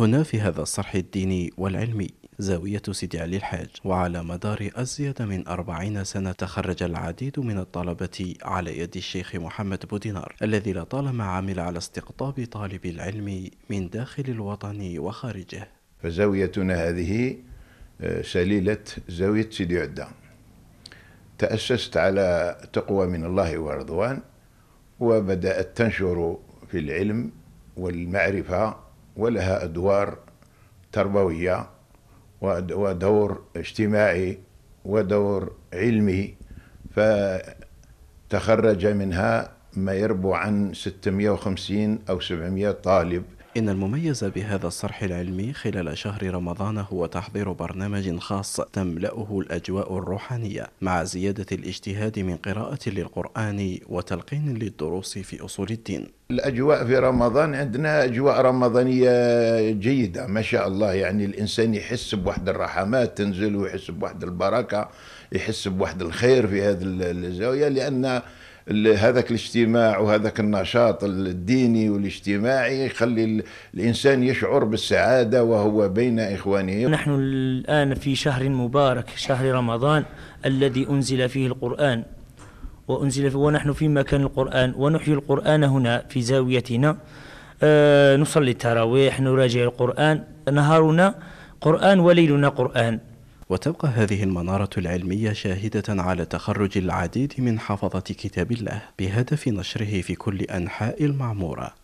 هنا في هذا الصرح الديني والعلمي زاوية سيدي علي الحاج وعلى مدار أزيد من أربعين سنة تخرج العديد من الطلبة على يد الشيخ محمد بودينار الذي لطالما عمل على استقطاب طالب العلم من داخل الوطن وخارجه فزاويتنا هذه سليلة آه، زاوية سيدي عدة تأسست على تقوى من الله ورضوان وبدأت تنشر في العلم والمعرفة ولها أدوار تربوية ودور اجتماعي ودور علمي فتخرج منها ما يربو عن 650 أو 700 طالب إن المميز بهذا الصرح العلمي خلال شهر رمضان هو تحضير برنامج خاص تملأه الأجواء الروحانية مع زيادة الاجتهاد من قراءة للقرآن وتلقين للدروس في أصول الدين الأجواء في رمضان عندنا أجواء رمضانية جيدة ما شاء الله يعني الإنسان يحس بواحد الرحمات تنزل ويحس بواحد البركة يحس بواحد الخير في هذه الزاوية لأن هذاك الاجتماع وهذاك النشاط الديني والاجتماعي يخلي الانسان يشعر بالسعاده وهو بين اخوانه نحن الان في شهر مبارك شهر رمضان الذي انزل فيه القران وانزل ونحن في مكان القران ونحيي القران هنا في زاويتنا آه، نصلي التراويح نراجع القران نهارنا قران وليلنا قران وتبقى هذه المنارة العلمية شاهدة على تخرج العديد من حفظة كتاب الله بهدف نشره في كل أنحاء المعمورة